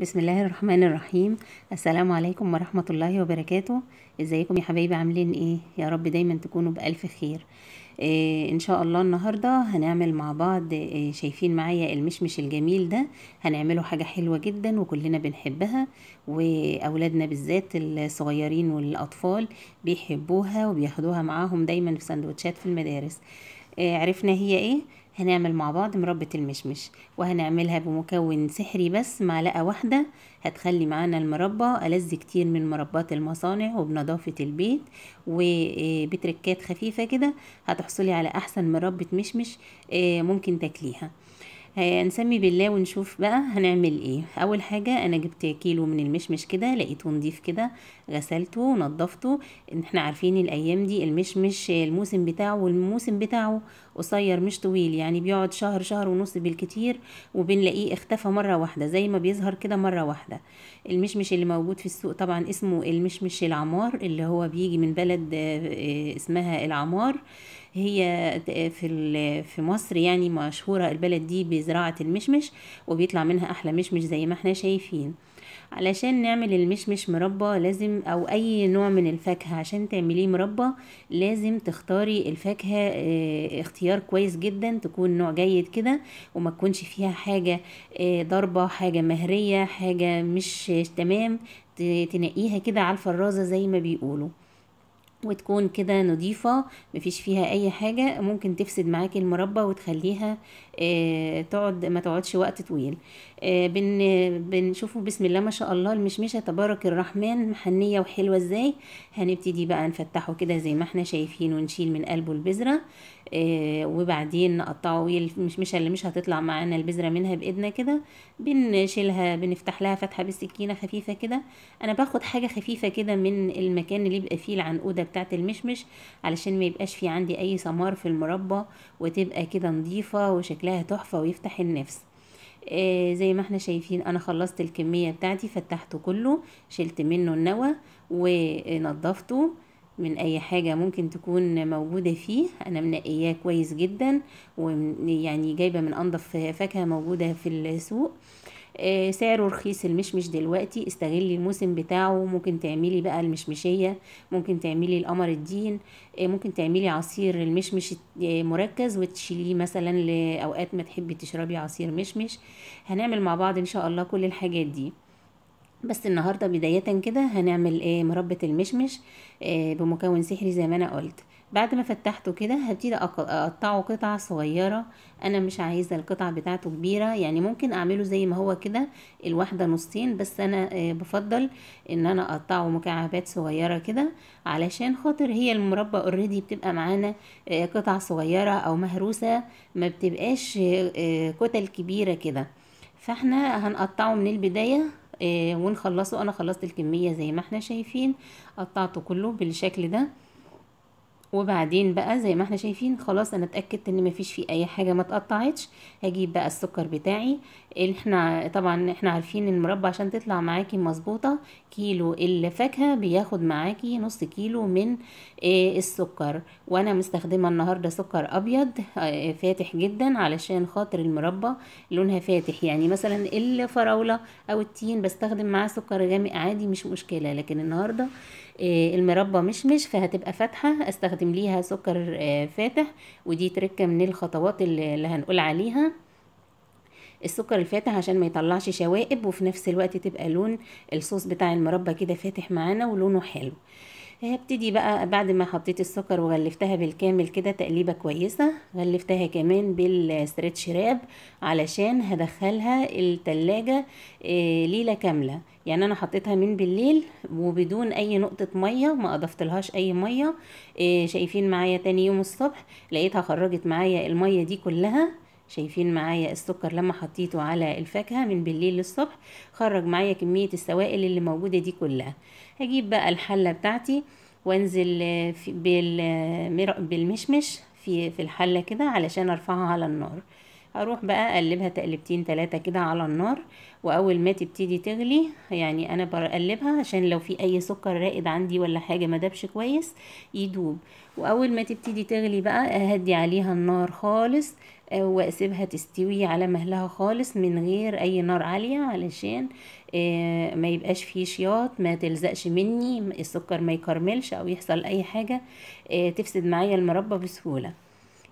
بسم الله الرحمن الرحيم السلام عليكم ورحمة الله وبركاته ازيكم يا حبايبي عاملين ايه يا رب دايما تكونوا بألف خير إيه ان شاء الله النهاردة هنعمل مع بعض إيه شايفين معايا المشمش الجميل ده هنعمله حاجة حلوة جدا وكلنا بنحبها واولادنا بالذات الصغيرين والاطفال بيحبوها وبياخدوها معاهم دايما في سندوتشات في المدارس إيه عرفنا هي ايه هنعمل مع بعض مربة المشمش وهنعملها بمكون سحري بس معلقة واحدة هتخلي معانا المربى ألذ كتير من مربات المصانع وبنظافة البيت وبتركات آه، خفيفة كده هتحصلي على أحسن مربة مشمش آه، ممكن تاكليها هنسمي آه، بالله ونشوف بقى هنعمل ايه اول حاجة انا جبت كيلو من المشمش كده لقيته نضيف كده غسلته ونضفته ان احنا عارفين الايام دي المشمش الموسم بتاعه والموسم بتاعه قصير مش طويل يعني بيقعد شهر شهر ونص بالكتير وبنلاقيه اختفى مرة واحدة زي ما بيظهر كده مرة واحدة المشمش اللي موجود في السوق طبعا اسمه المشمش العمار اللي هو بيجي من بلد آه، آه، اسمها العمار هي في في مصر يعني مشهوره البلد دي بزراعه المشمش وبيطلع منها احلى مشمش زي ما احنا شايفين علشان نعمل المشمش مربى لازم او اي نوع من الفاكهه عشان تعمليه مربى لازم تختاري الفاكهه آه، اختيار كويس جدا تكون نوع جيد كده وما تكونش فيها حاجه آه، ضربه حاجه مهريه حاجه مش تمام تنقيها كده على الفرازه زي ما بيقولوا وتكون كده نضيفة مفيش فيها اي حاجة ممكن تفسد معاك المربى وتخليها آه، تقعد ما تقعدش وقت طويل آه، بن بنشوفه بسم الله ما شاء الله المشمشه تبارك الرحمن محنيه وحلوه ازاي هنبتدي بقى نفتحه كده زي ما احنا شايفين ونشيل من قلبه البذره آه، وبعدين نقطعه المشمشه اللي مش هتطلع معانا البذره منها بايدنا كده بنشيلها بنفتح لها فتحه بالسكينه خفيفه كده انا باخد حاجه خفيفه كده من المكان اللي بيبقى فيه العنقوده بتاعه المشمش علشان ما يبقاش في عندي اي سمار في المربى وتبقى كده نظيفه وشكلها شكلها تحفة ويفتح النفس آه زي ما احنا شايفين انا خلصت الكمية بتاعتي فتحته كله شلت منه النوى ونضفته من اي حاجة ممكن تكون موجودة فيه انا منقياه كويس جدا ويعني جايبة من انضف فاكهة موجودة في السوق آه آه، سعره رخيص المشمش دلوقتي استغلي الموسم بتاعه ممكن تعملي بقى المشمشية ممكن تعملي القمر الدين آه، ممكن تعملي عصير المشمش آه، مركز وتشيليه مثلا لأوقات ما تحبي تشربي عصير مشمش هنعمل مع بعض ان شاء الله كل الحاجات دي بس النهاردة بداية كده هنعمل مربة المشمش بمكون سحري زي ما انا قلت بعد ما فتحته كده هبتدي اقطعه قطع صغيره انا مش عايزه القطع بتاعته كبيره يعني ممكن اعمله زي ما هو كده الواحده نصين بس انا آه، بفضل ان انا اقطعه مكعبات صغيره كده علشان خاطر هي المربى اوريدي بتبقى معانا آه، قطع صغيره او مهروسه ما بتبقاش آه، كتل كبيره كده فاحنا هنقطعه من البدايه ونخلصه انا خلصت الكميه زي ما احنا شايفين قطعته كله بالشكل ده وبعدين بقى زي ما احنا شايفين خلاص انا اتاكدت ان مفيش فيه اي حاجه ما اتقطعتش هجيب بقى السكر بتاعي احنا طبعا احنا عارفين المربى عشان تطلع معاكي مظبوطه كيلو الفاكهه بياخد معاكي نص كيلو من آه، السكر وانا مستخدمه النهارده سكر ابيض آه، فاتح جدا علشان خاطر المربى لونها فاتح يعني مثلا الفراوله او التين بستخدم معاه سكر غامق عادي مش مشكله لكن النهارده آه، المربى مشمش فهتبقى فاتحه استخدم ليها سكر فاتح ودي تركه من الخطوات اللي هنقول عليها السكر الفاتح عشان ما يطلعش شوائب وفي نفس الوقت تبقى لون الصوص بتاع المربى كده فاتح معانا ولونه حلو آه، هبتدي بقى بعد ما حطيت السكر وغلفتها بالكامل كده تقليبه كويسه غلفتها كمان بالستريتش راب علشان هدخلها التلاجة آه، ليله كامله يعني انا حطيتها من بالليل وبدون اي نقطه ميه ما اضفت لهاش اي ميه آه، شايفين معايا تاني يوم الصبح لقيتها خرجت معايا الميه دي كلها شايفين معايا السكر لما حطيته على الفاكهه من بالليل للصبح خرج معايا كميه السوائل اللي موجوده دي كلها هجيب بقى الحله بتاعتي وانزل بالمشمش في في الحله كده علشان ارفعها على النار هروح بقى اقلبها تقلبتين تلاتة كده على النار واول ما تبتدي تغلي يعني انا بقلبها عشان لو في اي سكر رائد عندي ولا حاجة ما دابش كويس يدوب واول ما تبتدي تغلي بقى اهدي عليها النار خالص آه، واسيبها تستوي على مهلها خالص من غير اي نار عالية علشان آه، ما يبقاش فيه شياط ما تلزقش مني السكر ما يكرملش او يحصل اي حاجة آه، تفسد معايا المربى بسهولة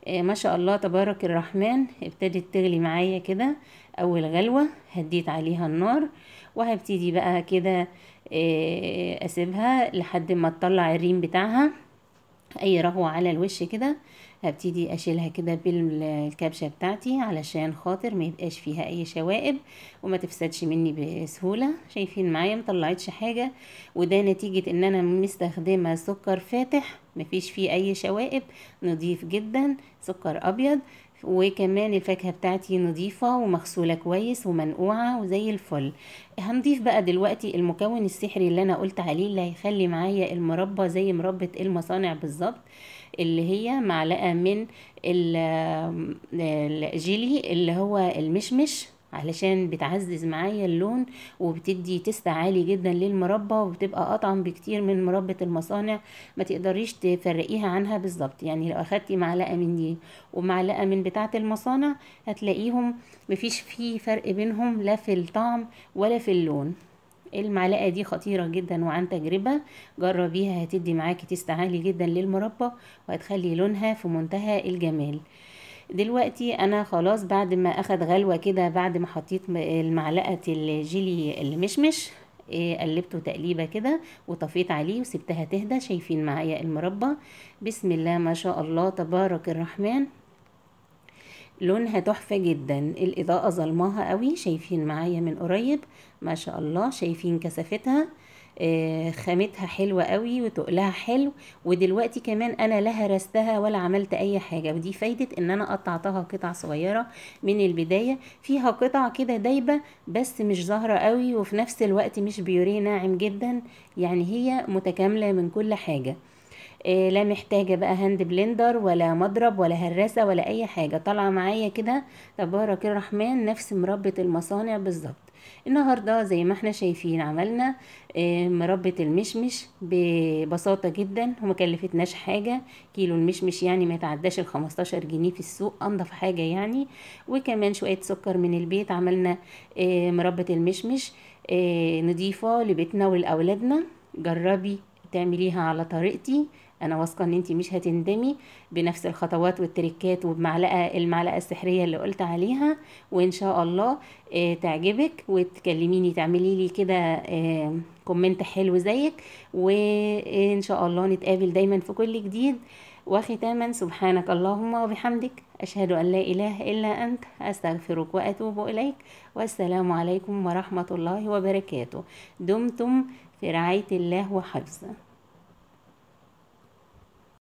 إيه، ما شاء الله تبارك الرحمن ابتدت تغلي معايا كده اول غلوة هديت عليها النار وهبتدي بقى كده إيه، اسيبها لحد ما تطلع الريم بتاعها اي رهوة على الوش كده هبتدي اشيلها كده بالكبشه بتاعتي علشان خاطر ما يبقاش فيها اي شوائب وما تفسدش مني بسهوله شايفين معايا مطلعتش حاجه وده نتيجه ان انا مستخدمه سكر فاتح مفيش فيه اي شوائب نضيف جدا سكر ابيض وكمان الفاكهة بتاعتي نظيفة ومغسولة كويس ومنقوعة وزي الفل هنضيف بقى دلوقتي المكون السحري اللي انا قلت عليه اللي هيخلي معايا المربى زي مربة المصانع بالظبط اللي هي معلقة من الجيلي اللي هو المشمش علشان بتعزز معايا اللون وبتدي تست عالي جدا للمربى وبتبقى اطعم بكتير من مربى المصانع ما تقدريش تفرقيها عنها بالظبط يعني لو اخدتي معلقه من دي ومعلقه من بتاعه المصانع هتلاقيهم مفيش فيه فرق بينهم لا في الطعم ولا في اللون المعلقه دي خطيره جدا وعن تجربه جربيها هتدي معاكي تيست عالي جدا للمربى وهتخلي لونها في منتهى الجمال دلوقتي انا خلاص بعد ما اخد غلوه كده بعد ما حطيت المعلقه الجيلي المشمش إيه، قلبته تقليبه كده وطفيت عليه وسبتها تهدى شايفين معايا المربى بسم الله ما شاء الله تبارك الرحمن لونها تحفه جدا الاضاءه ظلمها قوي شايفين معايا من قريب ما شاء الله شايفين كثافتها آه، خامتها حلوة قوي وتقلها حلو ودلوقتي كمان انا لا هرستها ولا عملت اي حاجة ودي فايدة ان انا قطعتها قطع صغيرة من البداية فيها قطع كده دايبة بس مش ظاهرة قوي وفي نفس الوقت مش بيوريه ناعم جدا يعني هي متكاملة من كل حاجة آه، لا محتاجه بقى هاند بلندر ولا مضرب ولا هراسه ولا اي حاجه طالعه معايا كده تبارك الرحمن نفس مربه المصانع بالظبط النهاردة زي ما احنا شايفين عملنا مربة المشمش ببساطة جدا وما كلفتناش حاجة كيلو المشمش يعني ما يتعداش الخمستاشر جنيه في السوق انضف حاجة يعني وكمان شوية سكر من البيت عملنا مربة المشمش نضيفة لبيتنا ولأولادنا جربي تعمليها على طريقتي انا واثقه ان انت مش هتندمي بنفس الخطوات والتركات وبمعلقه المعلقه السحريه اللي قلت عليها وان شاء الله آه، تعجبك وتكلميني تعملي لي كده آه، كومنت حلو زيك وان شاء الله نتقابل دايما في كل جديد وختاما سبحانك اللهم وبحمدك أشهد أن لا إله إلا أنت أستغفرك وأتوب إليك والسلام عليكم ورحمة الله وبركاته دمتم في رعاية الله وحفظه